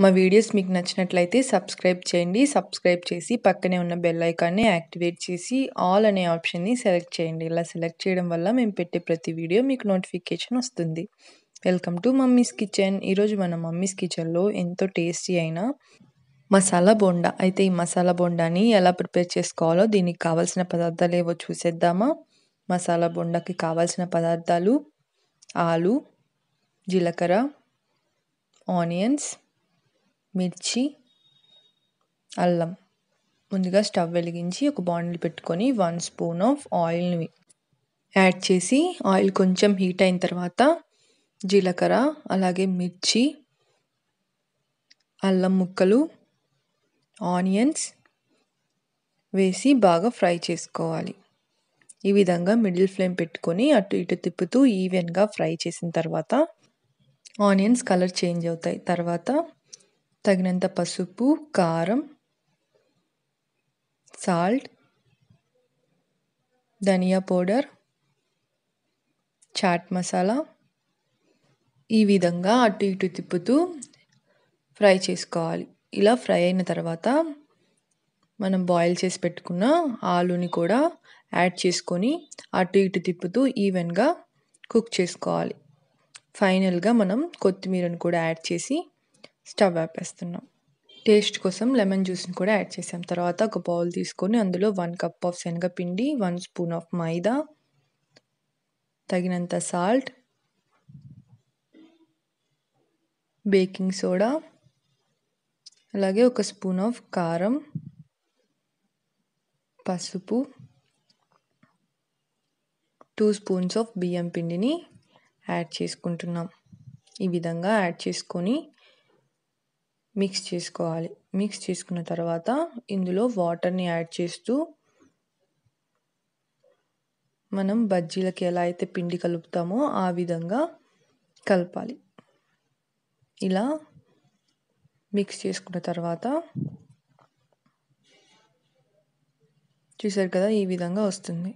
మా వీడియోస్ మీకు నచ్చినట్లయితే సబ్స్క్రైబ్ చేయండి సబ్స్క్రైబ్ చేసి పక్కనే ఉన్న బెల్ ఐకాన్ని యాక్టివేట్ చేసి ఆల్ అనే ఆప్షన్ని సెలెక్ట్ చేయండి ఇలా సెలెక్ట్ చేయడం వల్ల మేము పెట్టే ప్రతి వీడియో మీకు నోటిఫికేషన్ వస్తుంది వెల్కమ్ టు మమ్మీస్ కిచెన్ ఈరోజు మన మమ్మీస్ కిచెన్లో ఎంతో టేస్టీ అయిన మసాలా బోండా అయితే ఈ మసాలా బోండాని ఎలా ప్రిపేర్ చేసుకోవాలో దీనికి కావాల్సిన పదార్థాలు ఏవో చూసేద్దామా మసాలా బోండాకి కావాల్సిన పదార్థాలు ఆలు జీలకర్ర ఆనియన్స్ మిర్చి అల్లం ముందుగా స్టవ్ వెలిగించి ఒక బాండిల్ పెట్టుకొని వన్ స్పూన్ ఆఫ్ ఆయిల్ని యాడ్ చేసి ఆయిల్ కొంచెం హీట్ అయిన తర్వాత జీలకర్ర అలాగే మిర్చి అల్లం ముక్కలు ఆనియన్స్ వేసి బాగా ఫ్రై చేసుకోవాలి ఈ విధంగా మిడిల్ ఫ్లేమ్ పెట్టుకొని అటు ఇటు తిప్పుతూ ఈవెన్గా ఫ్రై చేసిన తర్వాత ఆనియన్స్ కలర్ చేంజ్ అవుతాయి తర్వాత తగినంత పసుపు కారం సాల్ట్ ధనియా పౌడర్ చాట్ మసాలా ఈ విధంగా అటు ఇటు తిప్పుతూ ఫ్రై చేసుకోవాలి ఇలా ఫ్రై అయిన తర్వాత మనం బాయిల్ చేసి పెట్టుకున్న ఆలుని కూడా యాడ్ చేసుకొని అటు ఇటు తిప్పుతూ ఈవెన్గా కుక్ చేసుకోవాలి ఫైనల్గా మనం కొత్తిమీరను కూడా యాడ్ చేసి స్టవ్ ఆపేస్తున్నాం టేస్ట్ కోసం లెమన్ జ్యూస్ని కూడా యాడ్ చేసాం తర్వాత ఒక బౌల్ తీసుకొని అందులో వన్ కప్ ఆఫ్ శనగపిండి వన్ స్పూన్ ఆఫ్ మైదా తగినంత సాల్ట్ బేకింగ్ సోడా అలాగే ఒక స్పూన్ ఆఫ్ కారం పసుపు టూ స్పూన్స్ ఆఫ్ బియ్యం పిండిని యాడ్ చేసుకుంటున్నాం ఈ విధంగా యాడ్ చేసుకొని మిక్స్ చేసుకోవాలి మిక్స్ చేసుకున్న తర్వాత ఇందులో వాటర్ని యాడ్ చేస్తూ మనం బజ్జీలకి ఎలా అయితే పిండి కలుపుతామో ఆ విధంగా కలపాలి ఇలా మిక్స్ చేసుకున్న తర్వాత చూసారు కదా ఈ విధంగా వస్తుంది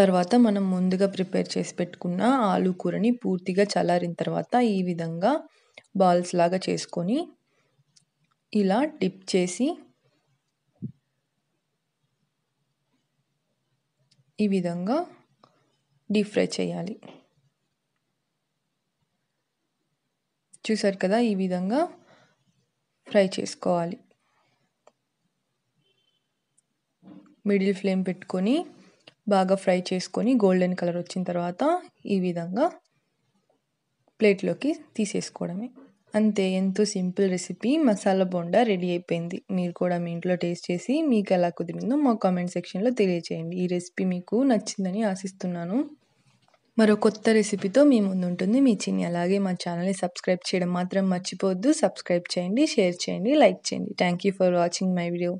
తర్వాత మనం ముందుగా ప్రిపేర్ చేసి పెట్టుకున్న ఆలు కూరని పూర్తిగా చల్లారిన తర్వాత ఈ విధంగా బాల్స్ లాగా చేసుకొని ఇలా డిప్ చేసి ఈ విధంగా డీప్ ఫ్రై చేయాలి చూసారు కదా ఈ విధంగా ఫ్రై చేసుకోవాలి మిడిల్ ఫ్లేమ్ పెట్టుకొని బాగా ఫ్రై చేసుకొని గోల్డెన్ కలర్ వచ్చిన తర్వాత ఈ విధంగా ప్లేట్లోకి తీసేసుకోవడమే అంతే ఎంతో simple recipe masala bonda ready అయిపోయింది మీరు కూడా మీ ఇంట్లో టేస్ట్ చేసి మీకు ఎలా కుదిరిందో మా కామెంట్ సెక్షన్లో తెలియచేయండి ఈ రెసిపీ మీకు నచ్చిందని ఆశిస్తున్నాను మరో కొత్త రెసిపీతో మీ ముందు ఉంటుంది మీ చిన్ని అలాగే మా ఛానల్ని సబ్స్క్రైబ్ చేయడం మాత్రం మర్చిపోవద్దు సబ్స్క్రైబ్ చేయండి షేర్ చేయండి లైక్ చేయండి thank you for watching my video